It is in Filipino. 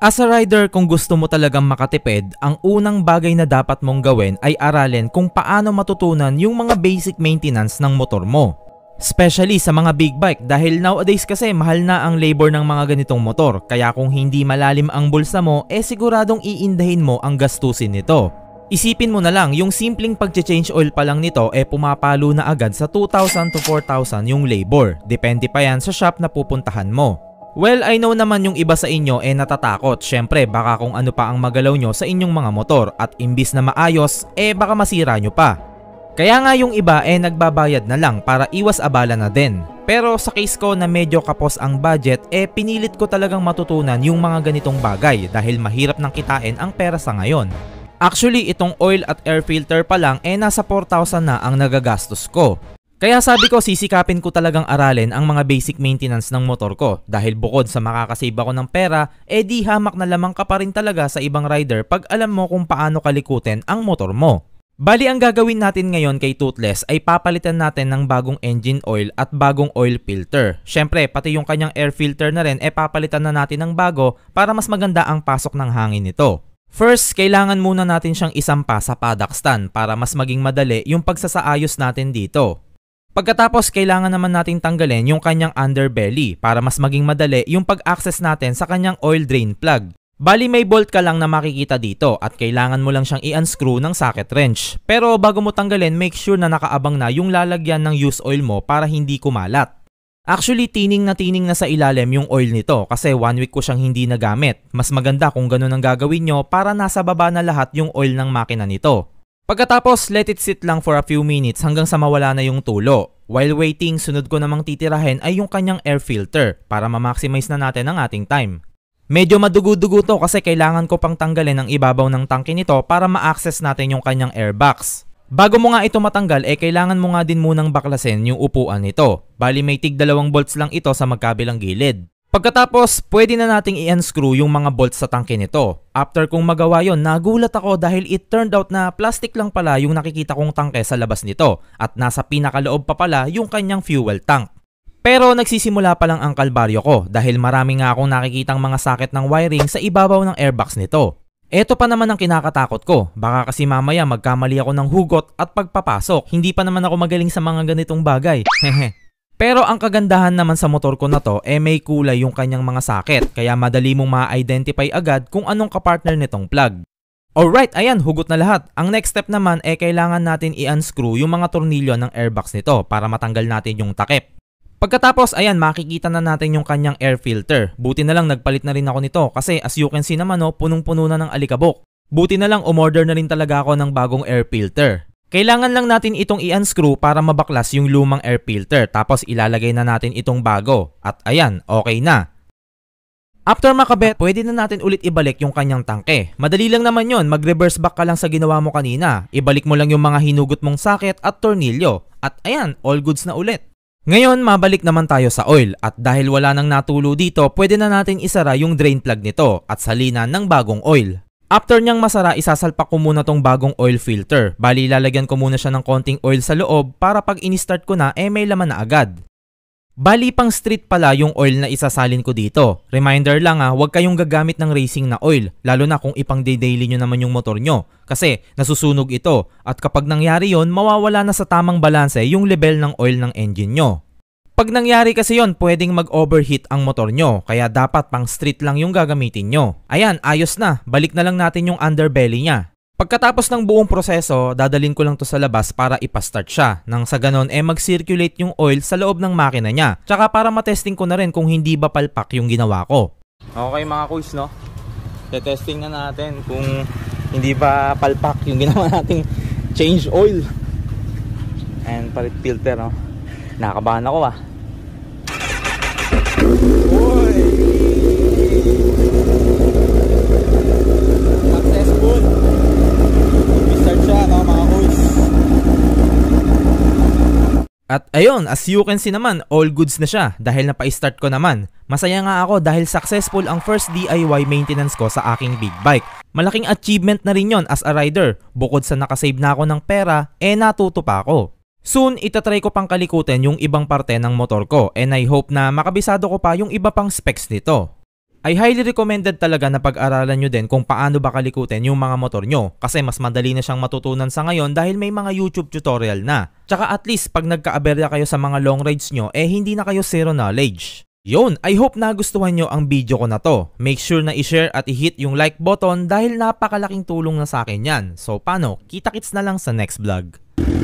As a rider, kung gusto mo talagang makatipid, ang unang bagay na dapat mong gawin ay aralin kung paano matutunan yung mga basic maintenance ng motor mo. Especially sa mga big bike dahil nowadays kasi mahal na ang labor ng mga ganitong motor kaya kung hindi malalim ang bulsa mo eh siguradong iindahin mo ang gastusin nito. Isipin mo na lang yung simpleng pag-change oil pa lang nito eh pumapalo na agad sa 2,000 to 4,000 yung labor. Depende pa yan sa shop na pupuntahan mo. Well, I know naman yung iba sa inyo eh natatakot. Syempre, baka kung ano pa ang magalaw nyo sa inyong mga motor at imbis na maayos, eh baka masira nyo pa. Kaya nga yung iba eh nagbabayad na lang para iwas abala na din. Pero sa case ko na medyo kapos ang budget, eh pinilit ko talagang matutunan yung mga ganitong bagay dahil mahirap nang kitain ang pera sa ngayon. Actually, itong oil at air filter pa lang eh nasa 4,000 na ang nagagastos ko. Kaya sabi ko sisikapin ko talagang aralin ang mga basic maintenance ng motor ko dahil bukod sa makakasave ako ng pera, eh di hamak na lamang ka pa rin talaga sa ibang rider pag alam mo kung paano kalikutin ang motor mo. Bali ang gagawin natin ngayon kay Toothless ay papalitan natin ng bagong engine oil at bagong oil filter. Siyempre pati yung kanyang air filter na rin eh papalitan na natin ng bago para mas maganda ang pasok ng hangin nito. First, kailangan muna natin siyang isampa sa paddock stand para mas maging madali yung pagsasaayos natin dito. Pagkatapos, kailangan naman nating tanggalin yung kanyang underbelly para mas maging madali yung pag-access natin sa kanyang oil drain plug. Bali may bolt ka lang na makikita dito at kailangan mo lang siyang i-unscrew ng socket wrench. Pero bago mo tanggalin, make sure na nakaabang na yung lalagyan ng used oil mo para hindi kumalat. Actually, tining na tining na sa ilalim yung oil nito kasi one week ko siyang hindi nagamit. Mas maganda kung ganun ang gagawin nyo para nasa baba na lahat yung oil ng makina nito. Pagkatapos, let it sit lang for a few minutes hanggang sa mawala na yung tulo. While waiting, sunod ko namang titirahin ay yung kanyang air filter para ma-maximize na natin ang ating time. Medyo madugo to kasi kailangan ko pang tanggalin ang ibabaw ng tangke nito para ma-access natin yung kanyang air box. Bago mo nga ito matanggal, eh kailangan mo nga din munang baklasin yung upuan nito. Bali may tig dalawang bolts lang ito sa magkabilang gilid. Pagkatapos, pwede na nating i-unscrew yung mga bolts sa tangke nito. After kong magawa yon, nagulat ako dahil it turned out na plastic lang pala yung nakikita kong tangke sa labas nito at nasa pinakaloob pa pala yung kanyang fuel tank. Pero nagsisimula pa lang ang kalbaryo ko dahil marami nga akong nakikitang mga socket ng wiring sa ibabaw ng airbox nito. Ito pa naman ang kinakatakot ko. Baka kasi mamaya magkamali ako ng hugot at pagpapasok. Hindi pa naman ako magaling sa mga ganitong bagay. Hehe. Pero ang kagandahan naman sa motor ko na to, eh may kulay yung kanyang mga sakit, kaya madali mong ma-identify agad kung anong kapartner nitong plug. Alright, ayan, hugot na lahat. Ang next step naman eh kailangan natin i-unscrew yung mga tornilyo ng airbox nito para matanggal natin yung takip. Pagkatapos, ayan, makikita na natin yung kanyang air filter. Buti na lang nagpalit na rin ako nito kasi as you can see naman, no, oh, punong-puno na ng alikabok. Buti na lang umorder na rin talaga ako ng bagong air filter. Kailangan lang natin itong i-unscrew para mabaklas yung lumang air filter tapos ilalagay na natin itong bago at ayan, okay na. After makabit, pwede na natin ulit ibalik yung kanyang tangke. Madali lang naman yon, mag-reverse back ka lang sa ginawa mo kanina. Ibalik mo lang yung mga hinugot mong socket at tornilyo. At ayan, all goods na ulit. Ngayon, mabalik naman tayo sa oil at dahil wala nang natulo dito, pwede na natin isara yung drain plug nito at salinan ng bagong oil. After niyang masara, isasalpak ko muna tong bagong oil filter. Bali, lalagyan ko muna siya ng konting oil sa loob para pag in-start ko na, eh may laman na agad. Bali, pang street pala yung oil na isasalin ko dito. Reminder lang ha, ah, huwag kayong gagamit ng racing na oil, lalo na kung ipang daily nyo naman yung motor nyo. Kasi nasusunog ito at kapag nangyari yon mawawala na sa tamang balanse yung level ng oil ng engine nyo. Pag nangyari kasi yon, pwedeng mag-overheat ang motor nyo, kaya dapat pang street lang yung gagamitin nyo. Ayan, ayos na, balik na lang natin yung underbelly niya. Pagkatapos ng buong proseso, dadalin ko lang to sa labas para ipastart siya. Nang sa ganon, eh mag-circulate yung oil sa loob ng makina niya. Tsaka para matesting ko na rin kung hindi ba palpak yung ginawa ko. Okay mga kuys, no? Tetesting na natin kung hindi ba palpak yung ginawa nating change oil. And palit filter, no? Nakabahan ako ah. At ayun, as you can see naman, all goods na siya dahil napa-start ko naman. Masaya nga ako dahil successful ang first DIY maintenance ko sa aking big bike. Malaking achievement na rin yon as a rider. Bukod sa nakasave na ako ng pera, eh natuto pa ako. Soon, itatry ko pang kalikutin yung ibang parte ng motor ko and I hope na makabisado ko pa yung iba pang specs nito. I highly recommended talaga na pag-aralan nyo din kung paano ba kalikutin yung mga motor nyo kasi mas madali na siyang matutunan sa ngayon dahil may mga YouTube tutorial na. Tsaka at least pag nagka-aberya kayo sa mga long rides nyo eh hindi na kayo zero knowledge. Yun, I hope nagustuhan nyo ang video ko na to. Make sure na i-share at i-hit yung like button dahil napakalaking tulong na sa akin yan. So paano, kita-kits na lang sa next vlog.